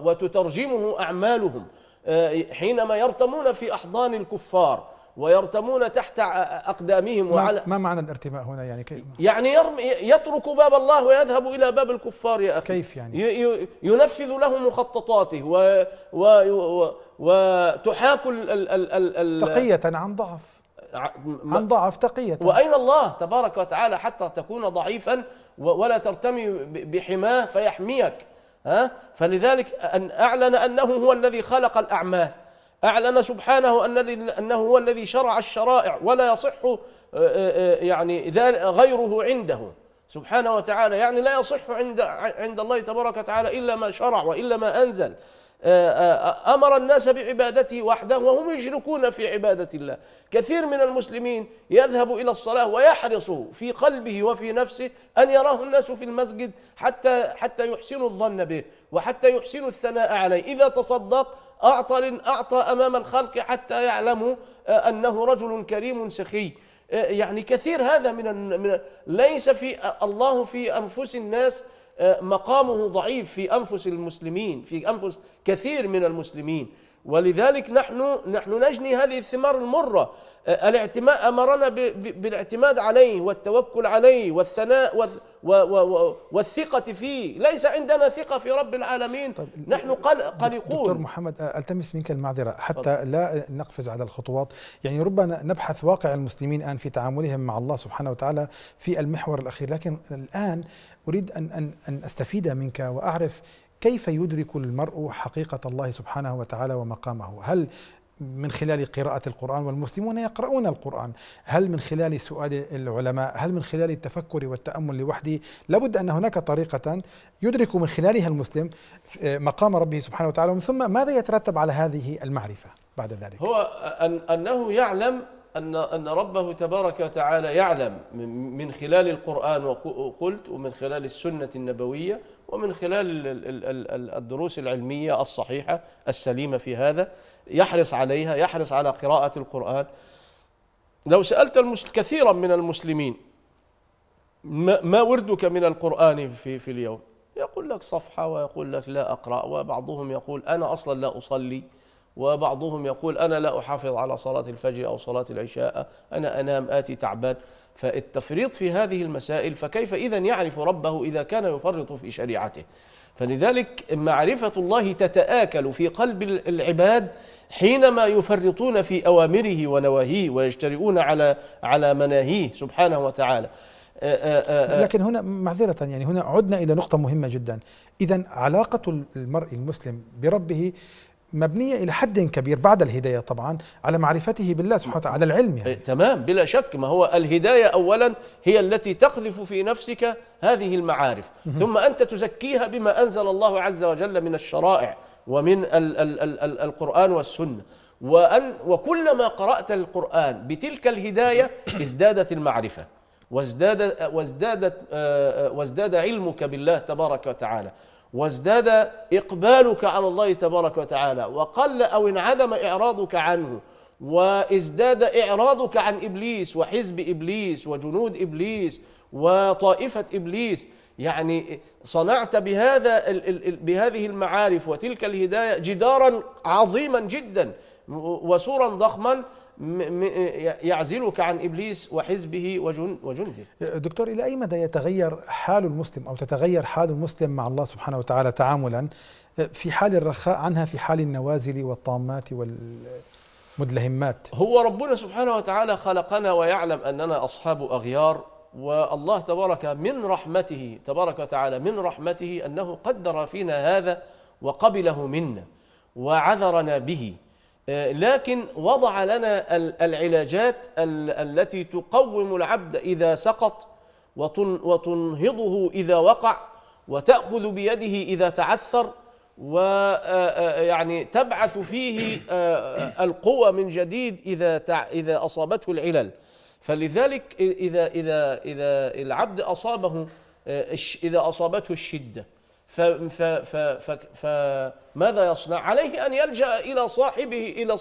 وتترجمه أعمالهم آه، حينما يرتمون في أحضان الكفار ويرتمون تحت أقدامهم وعلى ما معنى الارتماء هنا يعني كيف يعني يترك باب الله ويذهب إلى باب الكفار يا أخي كيف يعني ينفذ له مخططاته و و و وتحاك ال ال تقية عن ضعف عن ضعف تقية وأين الله تبارك وتعالى حتى تكون ضعيفا ولا ترتمي بحماه فيحميك ها فلذلك أن أعلن أنه هو الذي خلق الأعمال أعلن سبحانه أنه هو الذي شرع الشرائع ولا يصح آه، آه، يعني غيره عنده سبحانه وتعالى يعني لا يصح عند عند الله تبارك وتعالى إلا ما شرع وإلا ما أنزل آه، آه، امر الناس بعبادته وحده وهم يشركون في عباده الله كثير من المسلمين يذهب الى الصلاه ويحرص في قلبه وفي نفسه ان يراه الناس في المسجد حتى حتى يحسنوا الظن به وحتى يحسنوا الثناء عليه اذا تصدق اعطى اعطى امام الخلق حتى يعلموا آه، انه رجل كريم سخي يعني كثير هذا من ليس في الله في انفس الناس آه، مقامه ضعيف في انفس المسلمين في انفس كثير من المسلمين ولذلك نحن نحن نجني هذه الثمار المرة آه، الاعتماد أمرنا بالاعتماد عليه والتوكل عليه والثناء والثقة فيه ليس عندنا ثقة في رب العالمين طيب نحن قلقون دكتور محمد ألتمس منك المعذرة حتى لا نقفز على الخطوات يعني ربما نبحث واقع المسلمين الآن في تعاملهم مع الله سبحانه وتعالى في المحور الأخير لكن الآن أريد أن, أن, أن أستفيد منك وأعرف كيف يدرك المرء حقيقة الله سبحانه وتعالى ومقامه هل من خلال قراءة القرآن والمسلمون يقرؤون القرآن هل من خلال سؤال العلماء هل من خلال التفكر والتأمل لوحده لابد أن هناك طريقة يدرك من خلالها المسلم آه، مقام ربه سبحانه وتعالى ومن ثم ماذا يترتب على هذه المعرفة بعد ذلك هو أنه يعلم أن أن ربه تبارك وتعالى يعلم من خلال القرآن وقلت ومن خلال السنة النبوية ومن خلال الدروس العلمية الصحيحة السليمة في هذا يحرص عليها يحرص على قراءة القرآن لو سألت كثيرا من المسلمين ما وردك من القرآن في في اليوم يقول لك صفحة ويقول لك لا أقرأ وبعضهم يقول أنا أصلا لا أصلي وبعضهم يقول أنا لا أحافظ على صلاة الفجر أو صلاة العشاء أنا أنام آتي تعبان فالتفريط في هذه المسائل فكيف إذا يعرف ربه إذا كان يفرط في شريعته فلذلك معرفة الله تتآكل في قلب العباد حينما يفرطون في أوامره ونواهيه ويجترئون على على مناهيه سبحانه وتعالى أه، أه، أه، لكن هنا معذرة يعني هنا عدنا إلى نقطة مهمة جدا إذا علاقة المرء المسلم بربه مبنية إلى حد كبير بعد الهداية طبعا على معرفته بالله سبحانه وتعالى على العلم يعني. إيه، تمام بلا شك ما هو الهداية أولا هي التي تقذف في نفسك هذه المعارف ثم أنت تزكيها بما أنزل الله عز وجل من الشرائع ومن ال ال ال ال القرآن والسنة وأن وكلما قرأت القرآن بتلك الهداية ازدادت المعرفة وازداد وازدادت آه، آه، وازداد علمك بالله تبارك وتعالى وازداد اقبالك على الله تبارك وتعالى وقل او انعدم اعراضك عنه وازداد اعراضك عن ابليس وحزب ابليس وجنود ابليس وطائفه ابليس يعني صنعت بهذا بهذه المعارف وتلك الهدايه جدارا عظيما جدا وسورا ضخما يعزلك عن ابليس وحزبه وجنده. دكتور الى اي مدى يتغير حال المسلم او تتغير حال المسلم مع الله سبحانه وتعالى تعاملا في حال الرخاء عنها في حال النوازل والطامات والمدلهمات؟ هو ربنا سبحانه وتعالى خلقنا ويعلم اننا اصحاب اغيار والله تبارك من رحمته تبارك وتعالى من رحمته انه قدر فينا هذا وقبله منا وعذرنا به لكن وضع لنا العلاجات التي تقوم العبد إذا سقط وتنهضه إذا وقع وتأخذ بيده إذا تعثر ويعني آه، آه، تبعث فيه آه، القوة من جديد إذا إذا أصابته العلل فلذلك إذا إذا إذا العبد أصابه إذا أصابته الشدة ف ف ف ف, ف ماذا يصنع عليه أن يلجأ إلى صاحبه إلى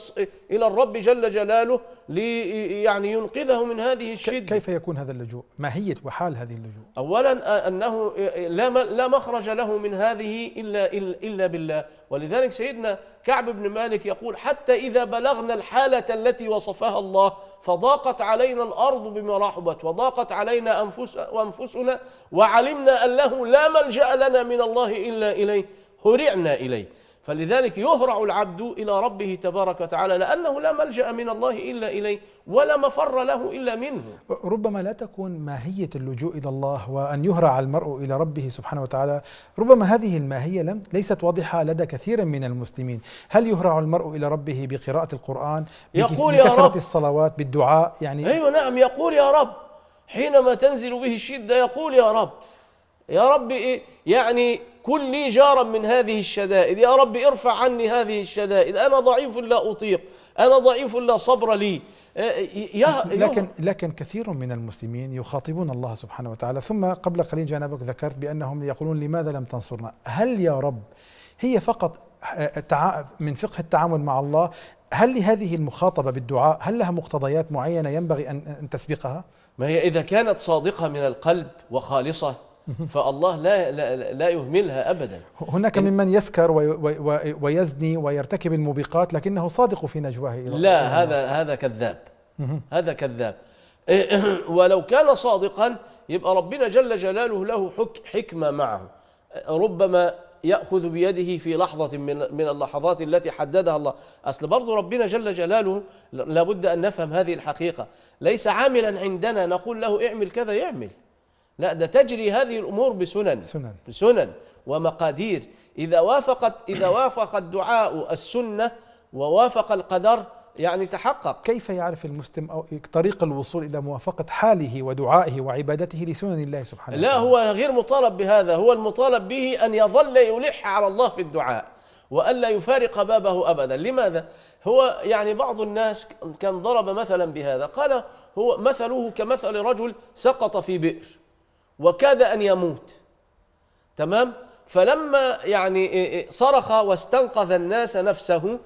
إلى الرب جل جلاله لي يعني ينقذه من هذه الشدة كيف يكون هذا اللجوء ماهية وحال هذه اللجوء أولا أنه لا لا مخرج له من هذه إلا إلا بالله ولذلك سيدنا كعب بن مالك يقول حتى إذا بلغنا الحالة التي وصفها الله فضاقت علينا الأرض بما رحبت وضاقت علينا أنفس وأنفسنا وعلمنا أنه لا ملجأ لنا من الله إلا إليه هرعنا إليه فلذلك يهرع العبد إلى ربه تبارك وتعالى لأنه لا ملجأ من الله إلا إليه ولا مفر له إلا منه ربما لا تكون ماهية اللجوء إلى الله وأن يهرع المرء إلى ربه سبحانه وتعالى ربما هذه الماهية لم ليست واضحة لدى كثير من المسلمين هل يهرع المرء إلى ربه بقراءة القرآن يقول يا رب الصلوات بالدعاء يعني أيوة نعم يقول يا رب حينما تنزل به الشدة يقول يا رب يا رب إيه يعني كن لي جارا من هذه الشدائد يا رب ارفع عني هذه الشدائد أنا ضعيف لا أطيق أنا ضعيف لا صبر لي آه، يا لكن لكن كثير من المسلمين يخاطبون الله سبحانه وتعالى ثم قبل قليل جانبك ذكرت بأنهم يقولون لماذا لم تنصرنا هل يا رب هي فقط آه، من فقه التعامل مع الله هل لهذه المخاطبة بالدعاء هل لها مقتضيات معينة ينبغي أن تسبقها؟ ما هي إذا كانت صادقة من القلب وخالصة فالله لا لا, لا يهملها ابدا هناك ممن يسكر ويزني ويرتكب الموبقات لكنه صادق في نجواه الى لا هذا هذا كذاب هذا كذاب ولو كان صادقا يبقى ربنا جل جلاله له حكمه معه ربما ياخذ بيده في لحظه من من اللحظات التي حددها الله اصل برضه ربنا جل جلاله لابد ان نفهم هذه الحقيقه ليس عاملا عندنا نقول له اعمل كذا يعمل لا ده تجري هذه الأمور بسنن سنن بسنن ومقادير إذا وافقت إذا وافق الدعاء السنة ووافق القدر يعني تحقق كيف يعرف المسلم أو طريق الوصول إلى موافقة حاله ودعائه وعبادته لسنن الله سبحانه لا وتعالى لا هو غير مطالب بهذا هو المطالب به أن يظل يلح على الله في الدعاء وألا يفارق بابه أبدا لماذا؟ هو يعني بعض الناس كان ضرب مثلا بهذا قال هو مثله كمثل رجل سقط في بئر وكاد أن يموت تمام فلما يعني إيه، إيه، صرخ واستنقذ الناس نفسه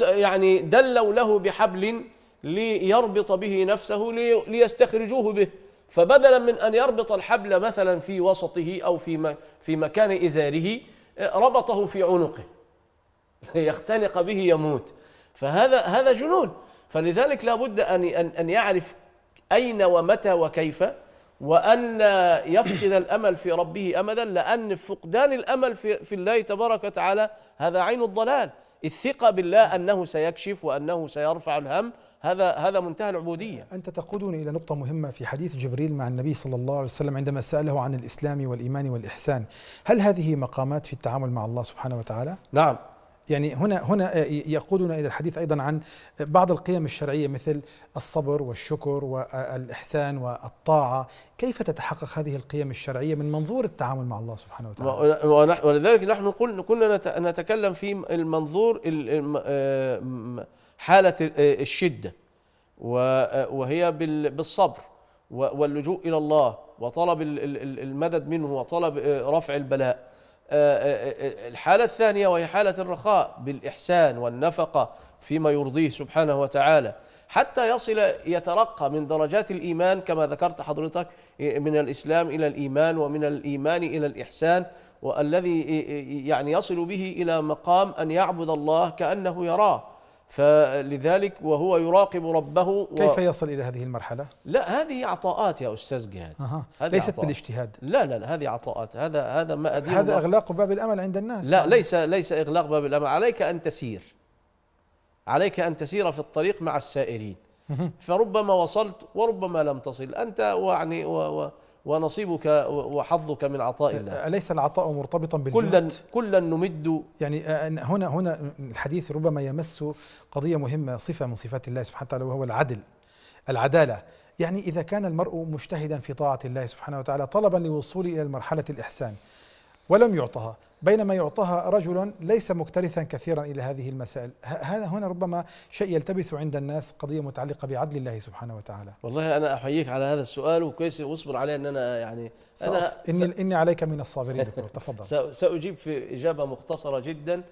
يعني دلوا له بحبل ليربط به نفسه ليستخرجوه به فبدلا من أن يربط الحبل مثلا في وسطه أو في في مكان إزاره ربطه في عنقه يختنق به يموت فهذا هذا جنون فلذلك لابد أن أن يعرف أين ومتى وكيف وأن يفقد الأمل في ربه أمدا لأن فقدان الأمل في, في الله تبارك وتعالى هذا عين الضلال الثقة بالله أنه سيكشف وأنه سيرفع الهم هذا هذا منتهى العبودية أنت تقودني إلى نقطة مهمة في حديث جبريل مع النبي صلى الله عليه وسلم عندما سأله عن الإسلام والإيمان والإحسان هل هذه مقامات في التعامل مع الله سبحانه وتعالى؟ نعم يعني هنا هنا آه، يقودنا الى الحديث ايضا عن بعض القيم الشرعيه مثل الصبر والشكر والاحسان والطاعه، كيف تتحقق هذه القيم الشرعيه من منظور التعامل مع الله سبحانه وتعالى؟ ولذلك نحن كنا نتكلم في المنظور آه، حاله آه، الشده وهي بالصبر واللجوء الى الله وطلب المدد منه وطلب رفع البلاء آه، آه، آه، الحالة الثانية وهي حالة الرخاء بالإحسان والنفقة فيما يرضيه سبحانه وتعالى حتى يصل يترقى من درجات الإيمان كما ذكرت حضرتك إيه، من الإسلام إلى الإيمان ومن الإيمان إلى الإحسان والذي إيه، إيه، يعني يصل به إلى مقام أن يعبد الله كأنه يراه فلذلك وهو يراقب ربه و... كيف يصل الى هذه المرحله؟ لا هذه عطاءات يا استاذ جهاد أه. ليست عطاءات. بالاجتهاد لا لا لا هذه عطاءات هذا هذا ما أدين هذا اغلاق باب الامل عند الناس لا نعم. ليس ليس اغلاق باب الامل عليك ان تسير عليك ان تسير في الطريق مع السائرين فربما وصلت وربما لم تصل انت ويعني و... و... ونصيبك وحظك من عطاء الله أليس العطاء مرتبطا بالجهد؟ كلا كلا نمد يعني آه، آه، هنا هنا الحديث ربما يمس قضية مهمة صفة من صفات الله سبحانه وتعالى وهو العدل العدالة يعني إذا كان المرء مجتهدا في طاعة الله سبحانه وتعالى طلبا للوصول إلى مرحلة الإحسان ولم يعطها بينما يعطاها رجل ليس مكترثا كثيرا إلى هذه المسائل هذا هنا ربما شيء يلتبس عند الناس قضية متعلقة بعدل الله سبحانه وتعالى والله أنا أحييك على هذا السؤال وكويس واصبر عليه أن أنا يعني أنا إني, إني عليك من الصابرين دكتور تفضل سأجيب في إجابة مختصرة جدا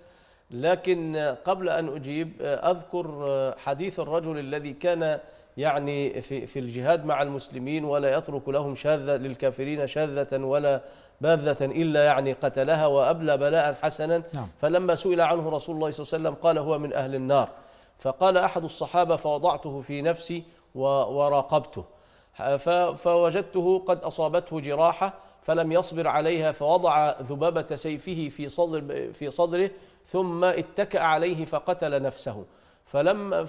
لكن قبل أن أجيب أذكر حديث الرجل الذي كان يعني في في الجهاد مع المسلمين ولا يترك لهم شاذة للكافرين شاذة ولا باذة إلا يعني قتلها وأبلى بلاء حسنا نعم. فلما سئل عنه رسول الله صلى الله عليه وسلم قال هو من أهل النار فقال أحد الصحابة فوضعته في نفسي وراقبته فوجدته قد أصابته جراحة فلم يصبر عليها فوضع ذبابة سيفه في صدر في صدره ثم اتكأ عليه فقتل نفسه فلما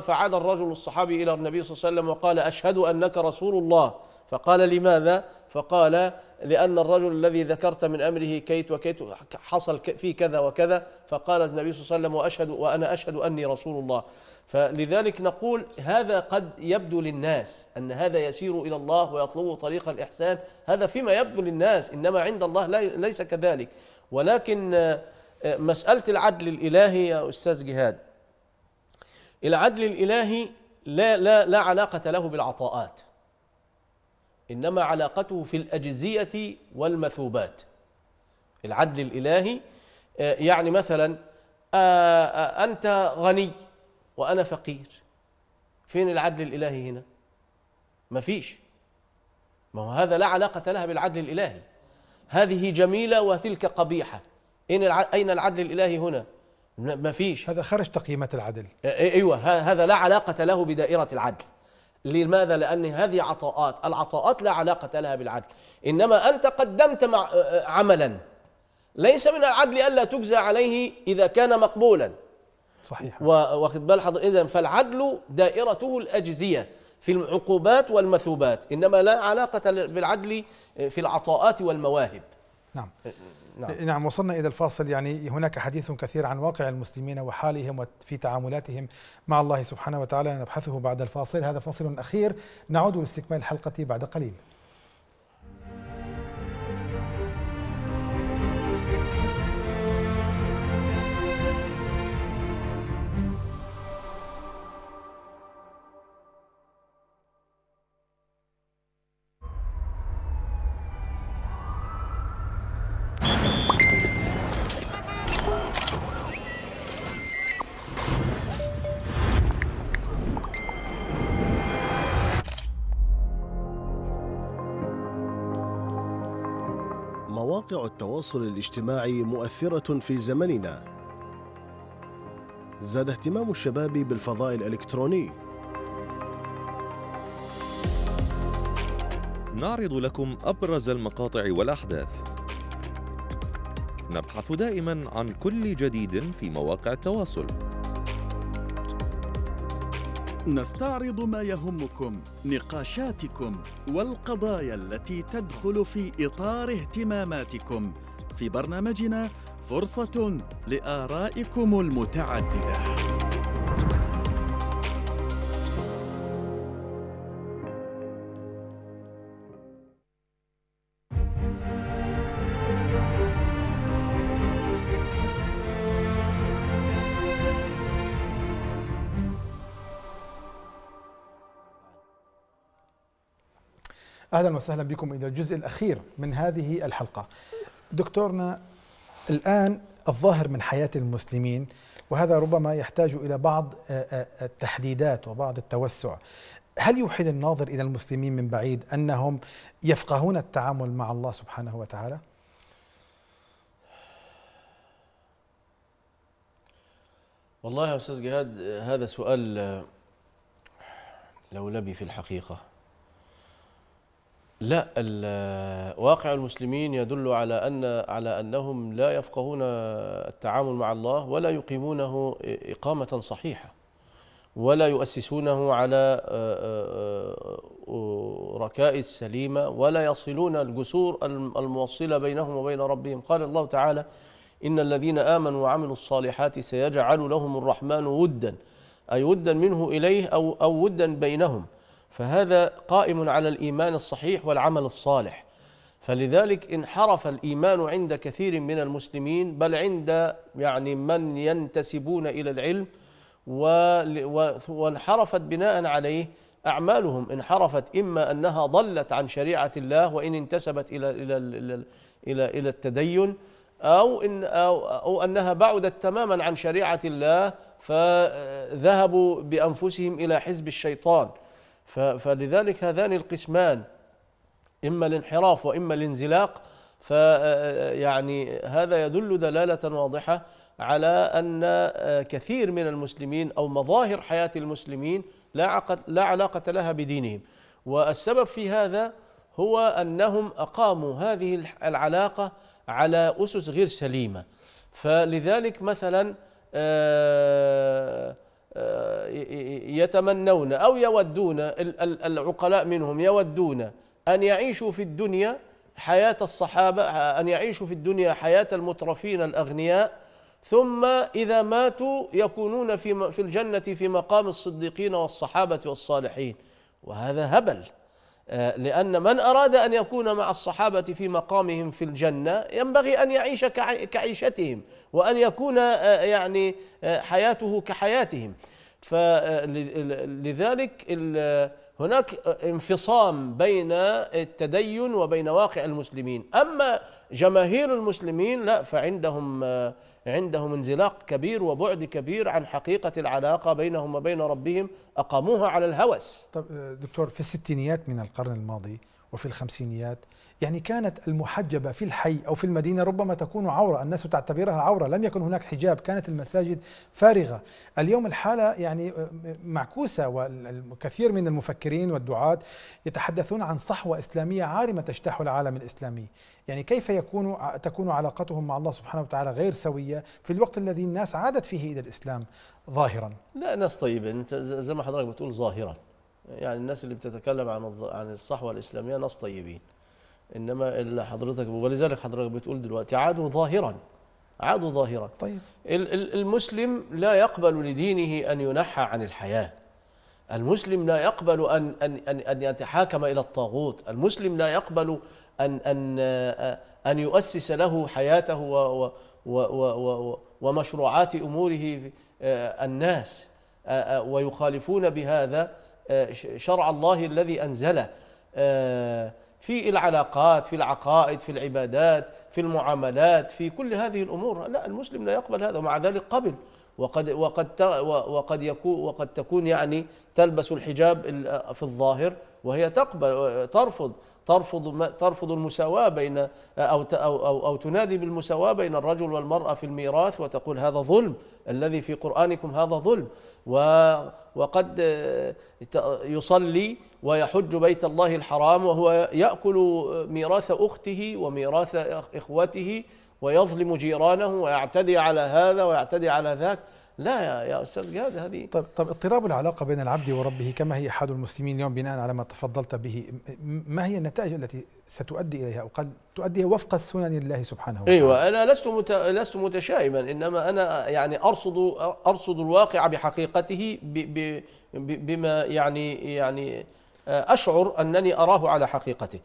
فعاد الرجل الصحابي الى النبي صلى الله عليه وسلم وقال اشهد انك رسول الله فقال لماذا؟ فقال لان الرجل الذي ذكرت من امره كيت وكيت حصل فيه كذا وكذا فقال النبي صلى الله عليه وسلم واشهد وانا اشهد اني رسول الله فلذلك نقول هذا قد يبدو للناس ان هذا يسير الى الله ويطلب طريق الاحسان هذا فيما يبدو للناس انما عند الله ليس كذلك ولكن آه، مساله العدل الالهي يا استاذ جهاد العدل الإلهي لا لا لا علاقة له بالعطاءات إنما علاقته في الأجزية والمثوبات العدل الإلهي آه، يعني مثلا آه، آه، أنت غني وأنا فقير فين العدل الإلهي هنا مفيش ما هو هذا لا علاقة لها بالعدل الإلهي هذه جميلة وتلك قبيحة أين العدل الإلهي هنا ما فيش هذا خرج تقييمات العدل ايوه هذا لا علاقه له بدائره العدل لماذا لان هذه عطاءات العطاءات لا علاقه لها بالعدل انما انت قدمت مع عملا ليس من العدل الا تجزى عليه اذا كان مقبولا صحيح واخد بال حضرتك اذا فالعدل دائرته الاجزيه في العقوبات والمثوبات انما لا علاقه بالعدل في العطاءات والمواهب نعم نعم. نعم وصلنا إلى الفاصل يعني هناك حديث كثير عن واقع المسلمين وحالهم وفي تعاملاتهم مع الله سبحانه وتعالى نبحثه بعد الفاصل هذا فاصل أخير نعود لاستكمال الحلقة بعد قليل مواقع التواصل الاجتماعي مؤثرة في زمننا. زاد اهتمام الشباب بالفضاء الإلكتروني. نعرض لكم أبرز المقاطع والأحداث. نبحث دائما عن كل جديد في مواقع التواصل. نستعرض ما يهمكم نقاشاتكم والقضايا التي تدخل في اطار اهتماماتكم في برنامجنا فرصه لارائكم المتعدده اهلا وسهلا بكم الى الجزء الاخير من هذه الحلقه. دكتورنا الان الظاهر من حياه المسلمين وهذا ربما يحتاج الى بعض آه، آه، التحديدات وبعض التوسع. هل يوحد الناظر الى المسلمين من بعيد انهم يفقهون التعامل مع الله سبحانه وتعالى؟ والله يا استاذ جهاد هذا سؤال آه، لولبي في الحقيقه لا واقع المسلمين يدل على ان على انهم لا يفقهون التعامل مع الله ولا يقيمونه اقامه صحيحه ولا يؤسسونه على آه، آه، آه، ركائز سليمه ولا يصلون الجسور الموصله بينهم وبين ربهم قال الله تعالى ان الذين امنوا وعملوا الصالحات سيجعل لهم الرحمن ودا اي ودا منه اليه او او ودا بينهم فهذا قائم على الايمان الصحيح والعمل الصالح فلذلك انحرف الايمان عند كثير من المسلمين بل عند يعني من ينتسبون الى العلم وانحرفت بناء عليه اعمالهم انحرفت اما انها ضلت عن شريعه الله وان انتسبت الى الى الى الى, التدين او ان او انها بعدت تماما عن شريعه الله فذهبوا بانفسهم الى حزب الشيطان فلذلك هذان القسمان إما الانحراف وإما الانزلاق فيعني آه، آه، هذا يدل دلالة واضحة على أن آه، كثير من المسلمين أو مظاهر حياة المسلمين لا, لا علاقة لها بدينهم والسبب في هذا هو أنهم أقاموا هذه العلاقة على أسس غير سليمة فلذلك مثلا آه آه، يتمنون أو يودون العقلاء منهم يودون أن يعيشوا في الدنيا حياة الصحابة أن يعيشوا في الدنيا حياة المترفين الأغنياء ثم إذا ماتوا يكونون في الجنة في مقام الصديقين والصحابة والصالحين وهذا هبل آه، لأن من أراد أن يكون مع الصحابة في مقامهم في الجنة ينبغي أن يعيش كعيشتهم وأن يكون آه، يعني آه، حياته كحياتهم فلذلك هناك انفصام بين التدين وبين واقع المسلمين أما جماهير المسلمين لا فعندهم عندهم انزلاق كبير وبعد كبير عن حقيقة العلاقة بينهم وبين ربهم أقاموها على الهوس طب دكتور في الستينيات من القرن الماضي وفي الخمسينيات يعني كانت المحجبة في الحي أو في المدينة ربما تكون عورة الناس تعتبرها عورة لم يكن هناك حجاب كانت المساجد فارغة اليوم الحالة يعني آه، معكوسة والكثير من المفكرين والدعاة يتحدثون عن صحوة إسلامية عارمة تجتاح العالم الإسلامي يعني كيف يكون تكون علاقتهم مع الله سبحانه وتعالى غير سوية في الوقت الذي الناس عادت فيه إلى الإسلام ظاهرا لا ناس طيبة زي ما حضرتك بتقول ظاهرا يعني الناس اللي بتتكلم عن عن الصحوة الإسلامية ناس طيبين انما اللي حضرتك ولذلك حضرتك بتقول دلوقتي عادوا ظاهرا عادوا ظاهرا طيب المسلم لا يقبل لدينه ان ينحى عن الحياه المسلم لا يقبل ان ان ان, أن يتحاكم الى الطاغوت المسلم لا يقبل ان ان آه، ان يؤسس له حياته و و و ومشروعات اموره آه، الناس آه، ويخالفون بهذا شرع الله الذي انزله في العلاقات في العقائد في العبادات في المعاملات في كل هذه الامور لا المسلم لا يقبل هذا ومع ذلك قبل وقد وقد وقد يكون وقد تكون يعني تلبس الحجاب في الظاهر وهي تقبل ترفض ترفض ترفض المساواه بين او او او, أو تنادي بالمساواه بين الرجل والمراه في الميراث وتقول هذا ظلم الذي في قرانكم هذا ظلم وقد يصلي ويحج بيت الله الحرام وهو ياكل ميراث اخته وميراث اخوته ويظلم جيرانه ويعتدي على هذا ويعتدي على ذاك لا يا استاذ جهاد هذه طب طب اضطراب العلاقه بين العبد وربه كما هي احد المسلمين اليوم بناء على ما تفضلت به ما هي النتائج التي ستؤدي اليها او قد تؤديها وفق سنن الله سبحانه وتعالى ايوه انا لست مت... لست متشائما انما انا يعني ارصد ارصد الواقع بحقيقته ب... ب... بما يعني يعني أشعر أنني أراه على حقيقته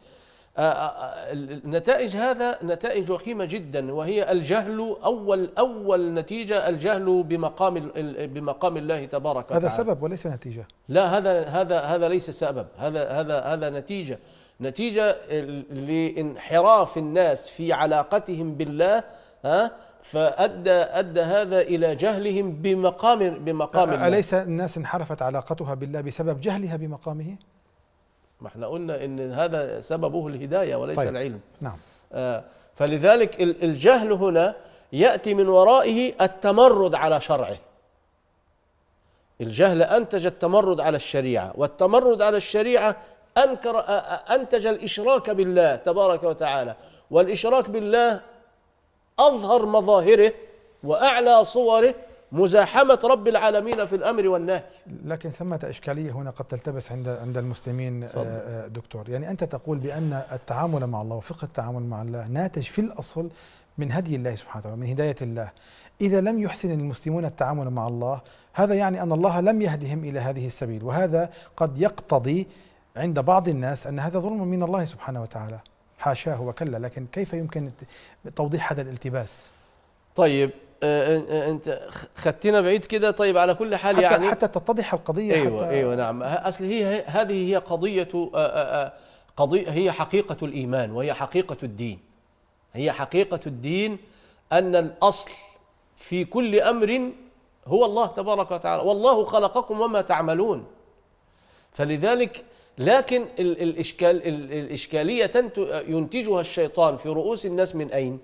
آه، آه، آه، نتائج هذا نتائج وخيمة جدا وهي الجهل أول أول نتيجة الجهل بمقام بمقام الله تبارك وتعالى هذا سبب وليس نتيجة لا هذا هذا هذا ليس سبب هذا هذا هذا نتيجة نتيجة لانحراف الناس في علاقتهم بالله ها فأدى أدى هذا إلى جهلهم بمقام بمقام أليس الناس انحرفت علاقتها بالله بسبب جهلها بمقامه؟ ما احنا قلنا ان هذا سببه الهدايه وليس طيب. العلم نعم آه فلذلك الجهل هنا ياتي من ورائه التمرد على شرعه الجهل انتج التمرد على الشريعه والتمرد على الشريعه انكر آه، آه، انتج الاشراك بالله تبارك وتعالى والاشراك بالله اظهر مظاهره واعلى صوره مزاحمة رب العالمين في الأمر والنهي لكن ثمة إشكالية هنا قد تلتبس عند عند المسلمين آه، صدق. آه، دكتور يعني أنت تقول بأن التعامل مع الله وفقه التعامل مع الله ناتج في الأصل من هدي الله سبحانه وتعالى من هداية الله إذا لم يحسن المسلمون التعامل مع الله هذا يعني أن الله لم يهدهم إلى هذه السبيل وهذا قد يقتضي عند بعض الناس أن هذا ظلم من الله سبحانه وتعالى حاشاه وكلا لكن كيف يمكن توضيح هذا الالتباس طيب آه، آه، آه، انت خدتنا بعيد كده طيب على كل حال حتى يعني حتى تتضح القضيه ايوه حتى ايوه نعم اصل هي هذه هي قضيه قضيه هي حقيقه الايمان وهي حقيقه الدين هي حقيقه الدين ان الاصل في كل امر هو الله تبارك وتعالى والله خلقكم وما تعملون فلذلك لكن الاشكال الاشكاليه ينتجها الشيطان في رؤوس الناس من اين؟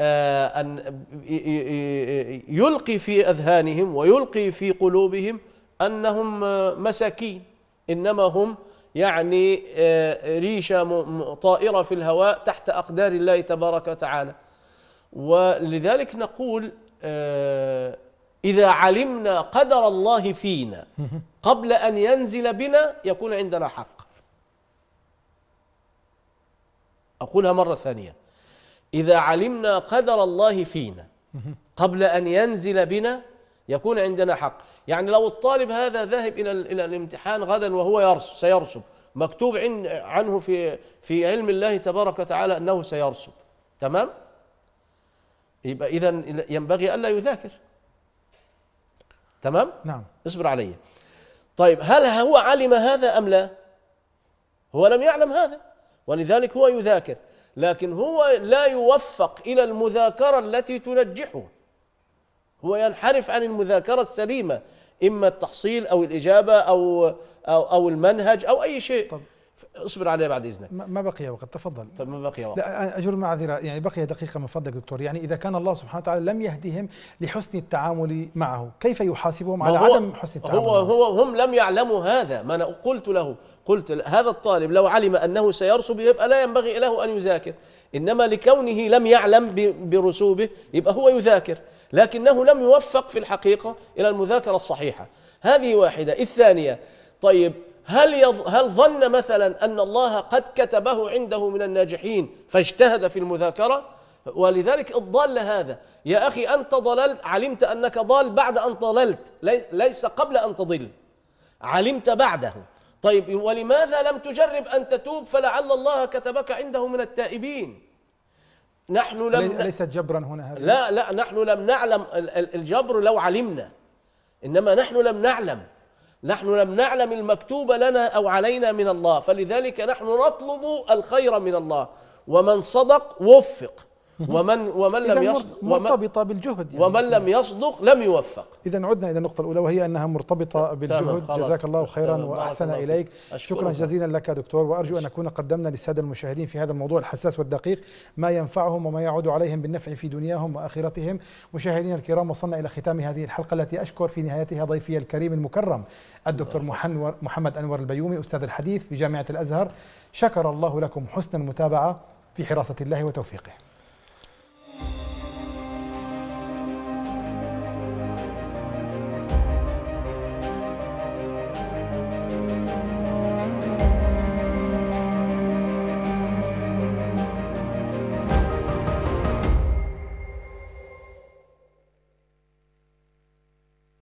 آه، أن يلقي في أذهانهم ويلقي في قلوبهم أنهم آه، مساكين إنما هم يعني آه، ريشة طائرة في الهواء تحت أقدار الله تبارك وتعالى ولذلك نقول إذا علمنا قدر الله فينا قبل أن ينزل بنا يكون عندنا حق أقولها مرة ثانية إذا علمنا قدر الله فينا قبل أن ينزل بنا يكون عندنا حق يعني لو الطالب هذا ذهب إلى إلى الامتحان غدا وهو يرسب سيرسب مكتوب عنه في في علم الله تبارك وتعالى أنه سيرسب تمام يبقى إذا ينبغي ألا يذاكر تمام نعم اصبر علي طيب هل هو علم هذا أم لا هو لم يعلم هذا ولذلك هو يذاكر لكن هو لا يوفق الى المذاكره التي تنجحه هو ينحرف عن المذاكره السليمه اما التحصيل او الاجابه او او, أو المنهج او اي شيء طب اصبر عليه بعد اذنك ما بقي وقت تفضل طب ما بقي وقت لا اجر معذره يعني بقي دقيقه من فضلك دكتور يعني اذا كان الله سبحانه وتعالى لم يهدهم لحسن التعامل معه كيف يحاسبهم على عدم حسن التعامل هو معه؟ هو هم لم يعلموا هذا ما انا قلت له قلت هذا الطالب لو علم أنه سيرسب يبقى لا ينبغي له أن يذاكر إنما لكونه لم يعلم برسوبه يبقى هو يذاكر لكنه لم يوفق في الحقيقة إلى المذاكرة الصحيحة هذه واحدة الثانية طيب هل يظ... هل ظن مثلا أن الله قد كتبه عنده من الناجحين فاجتهد في المذاكرة ولذلك الضال هذا يا أخي أنت ضللت علمت أنك ضال بعد أن ضللت ليس قبل أن تضل علمت بعده طيب ولماذا لم تجرب أن تتوب فلعل الله كتبك عنده من التائبين نحن لم ليست جبرا هنا هذا لا لا نحن لم نعلم الجبر لو علمنا إنما نحن لم نعلم نحن لم نعلم المكتوب لنا أو علينا من الله فلذلك نحن نطلب الخير من الله ومن صدق وفق ومن ومن لم يصدق مرتبطه بالجهد يعني ومن لم يصدق لم يوفق اذا عدنا الى النقطه الاولى وهي انها مرتبطه بالجهد جزاك الله خيرا واحسن اليك شكرا جزيلا لك دكتور وارجو ان نكون قدمنا للساده المشاهدين في هذا الموضوع الحساس والدقيق ما ينفعهم وما يعود عليهم بالنفع في دنياهم واخرتهم مشاهدينا الكرام وصلنا الى ختام هذه الحلقه التي اشكر في نهايتها ضيفي الكريم المكرم الدكتور محمد انور البيومي استاذ الحديث في جامعه الازهر شكر الله لكم حسن المتابعه في حراسه الله وتوفيقه